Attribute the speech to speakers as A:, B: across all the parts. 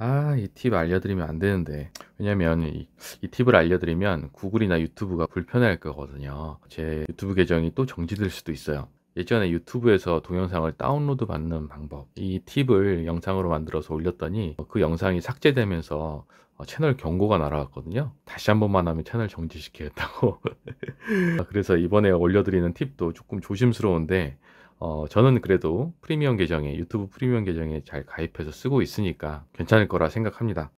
A: 아, 이 팁 알려드리면 안 되는데. 왜냐면 이, 이, 팁을 알려드리면 구글이나 유튜브가 불편할 거거든요. 제 유튜브 계정이 또 정지될 수도 있어요. 예전에 유튜브에서 동영상을 다운로드 받는 방법. 이 팁을 영상으로 만들어서 올렸더니 그 영상이 삭제되면서 어, 채널 경고가 날아왔거든요. 다시 한 번만 하면 채널 정지시키겠다고. 그래서 이번에 올려드리는 팁도 조금 조심스러운데 어, 저는 그래도 프리미엄 계정에 유튜브 프리미엄 계정에 잘 가입해서 쓰고 있으니까 괜찮을 거라 생각합니다.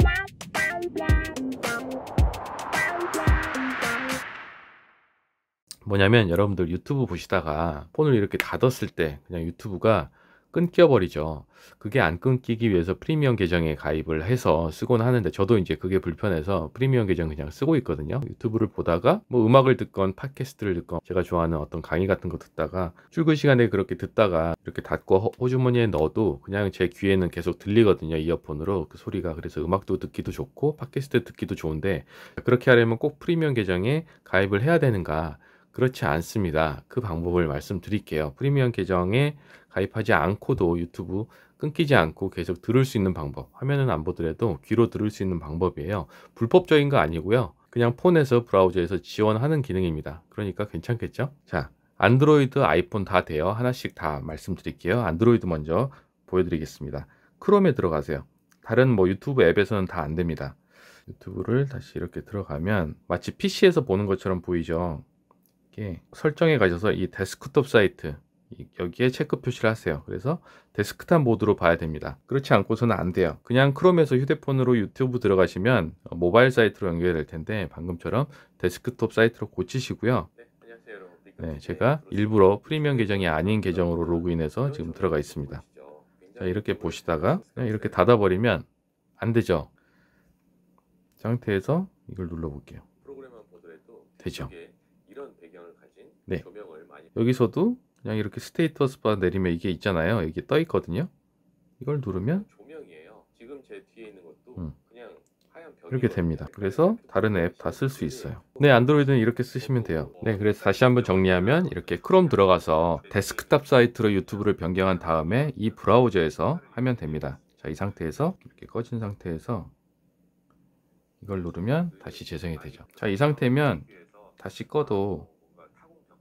A: 뭐냐면 여러분들 유튜브 보시다가 폰을 이렇게 닫았을 때 그냥 유튜브가 끊겨버리죠. 그게 안 끊기기 위해서 프리미엄 계정에 가입을 해서 쓰곤 하는데 저도 이제 그게 불편해서 프리미엄 계정 그냥 쓰고 있거든요. 유튜브를 보다가 뭐 음악을 듣건 팟캐스트를 듣건 제가 좋아하는 어떤 강의 같은 거 듣다가 출근 시간에 그렇게 듣다가 이렇게 닫고 호주머니에 넣어도 그냥 제 귀에는 계속 들리거든요. 이어폰으로 그 소리가 그래서 음악도 듣기도 좋고 팟캐스트 듣기도 좋은데 그렇게 하려면 꼭 프리미엄 계정에 가입을 해야 되는가 그렇지 않습니다. 그 방법을 말씀드릴게요. 프리미엄 계정에 가입하지 않고도 유튜브 끊기지 않고 계속 들을 수 있는 방법 화면은 안 보더라도 귀로 들을 수 있는 방법이에요 불법적인 거 아니고요 그냥 폰에서 브라우저에서 지원하는 기능입니다 그러니까 괜찮겠죠 자 안드로이드 아이폰 다 돼요 하나씩 다 말씀드릴게요 안드로이드 먼저 보여드리겠습니다 크롬에 들어가세요 다른 뭐 유튜브 앱에서는 다 안 됩니다 유튜브를 다시 이렇게 들어가면 마치 PC에서 보는 것처럼 보이죠 이렇게 설정에 가셔서 이 데스크톱 사이트 여기에 체크 표시를 하세요. 그래서 데스크탑 모드로 봐야 됩니다. 그렇지 않고서는 안 돼요. 그냥 크롬에서 휴대폰으로 유튜브 들어가시면 어, 모바일 사이트로 연결될 텐데 방금처럼 데스크톱 사이트로 고치시고요. 네, 네 제가 일부러 프리미엄 계정이 아닌 계정으로 로그인해서 지금 들어가 있습니다. 자, 이렇게 보시다가 이렇게 닫아버리면 안 되죠. 상태에서 이걸 눌러볼게요. 되죠. 네. 여기서도 그냥 이렇게 스테이터스 바 내리면 이게 있잖아요. 이게 떠 있거든요. 이걸 누르면 조명이에요. 지금 제 뒤에 있는 것도 음. 그냥 이렇게 됩니다. 그래서 다른 앱 다 쓸 수 있어요. 네, 안드로이드는 이렇게 쓰시면 돼요. 네, 그래서 다시 한번 정리하면 이렇게 크롬 들어가서 데스크탑 사이트로 유튜브를 변경한 다음에 이 브라우저에서 하면 됩니다. 자, 이 상태에서 이렇게 꺼진 상태에서 이걸 누르면 다시 재생이 되죠. 자, 이 상태면 다시 꺼도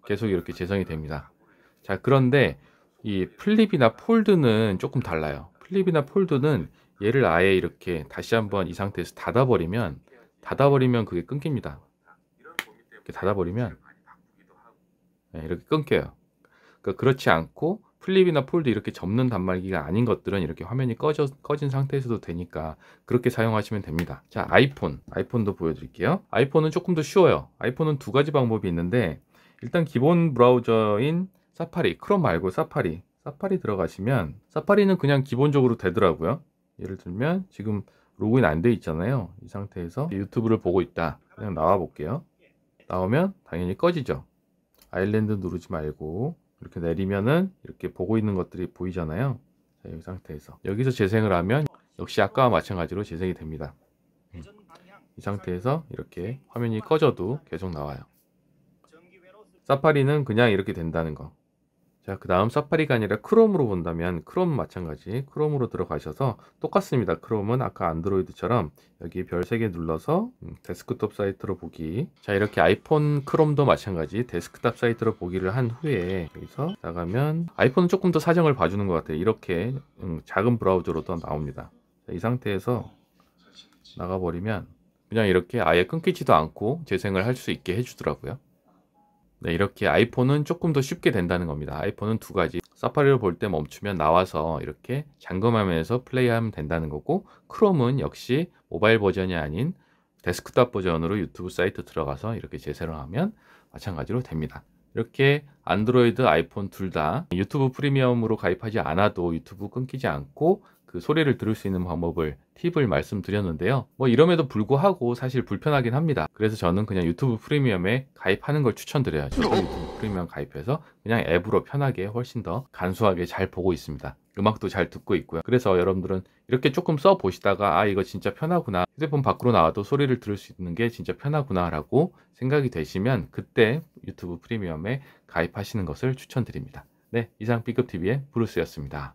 A: 계속 이렇게 재생이 됩니다. 자, 그런데 이 플립이나 폴드는 조금 달라요. 플립이나 폴드는 얘를 아예 이렇게 다시 한번 이 상태에서 닫아버리면 닫아버리면 그게 끊깁니다. 이렇게 닫아버리면 네, 이렇게 끊겨요. 그러니까 그렇지 않고 플립이나 폴드 이렇게 접는 단말기가 아닌 것들은 이렇게 화면이 꺼져, 꺼진 상태에서도 되니까 그렇게 사용하시면 됩니다. 자, 아이폰. 아이폰도 보여드릴게요. 아이폰은 조금 더 쉬워요. 아이폰은 두 가지 방법이 있는데 일단 기본 브라우저인 사파리, 크롬 말고 사파리, 사파리 들어가시면 사파리는 그냥 기본적으로 되더라고요. 예를 들면 지금 로그인 안 돼 있잖아요. 이 상태에서 유튜브를 보고 있다. 그냥 나와 볼게요. 나오면 당연히 꺼지죠. 아일랜드 누르지 말고 이렇게 내리면은 이렇게 보고 있는 것들이 보이잖아요. 자, 이 상태에서 여기서 재생을 하면 역시 아까와 마찬가지로 재생이 됩니다. 음. 이 상태에서 이렇게 화면이 꺼져도 계속 나와요. 사파리는 그냥 이렇게 된다는 거. 자, 그 다음 사파리가 아니라 크롬으로 본다면 크롬 마찬가지 크롬으로 들어가셔서 똑같습니다. 크롬은 아까 안드로이드처럼 여기 별 3개 눌러서 음, 데스크톱 사이트로 보기 자 이렇게 아이폰 크롬도 마찬가지 데스크탑 사이트로 보기를 한 후에 여기서 나가면 아이폰은 조금 더 사정을 봐주는 것 같아요. 이렇게 음, 작은 브라우저로도 나옵니다. 자, 이 상태에서 나가버리면 그냥 이렇게 아예 끊기지도 않고 재생을 할 수 있게 해주더라고요. 네, 이렇게 아이폰은 조금 더 쉽게 된다는 겁니다. 아이폰은 두 가지. 사파리를 볼때 멈추면 나와서 이렇게 잠금화면에서 플레이하면 된다는 거고 크롬은 역시 모바일 버전이 아닌 데스크탑 버전으로 유튜브 사이트 들어가서 이렇게 재생을 하면 마찬가지로 됩니다. 이렇게 안드로이드, 아이폰 둘 다 유튜브 프리미엄으로 가입하지 않아도 유튜브 끊기지 않고 그 소리를 들을 수 있는 방법을 팁을 말씀드렸는데요. 뭐 이럼에도 불구하고 사실 불편하긴 합니다. 그래서 저는 그냥 유튜브 프리미엄에 가입하는 걸추천드려야죠 유튜브 프리미엄 가입해서 그냥 앱으로 편하게 훨씬 더 간소하게 잘 보고 있습니다. 음악도 잘 듣고 있고요. 그래서 여러분들은 이렇게 조금 써 보시다가 아 이거 진짜 편하구나 휴대폰 밖으로 나와도 소리를 들을 수 있는 게 진짜 편하구나라고 생각이 되시면 그때 유튜브 프리미엄에 가입하시는 것을 추천드립니다. 네 이상 B급 TV의 브루스였습니다.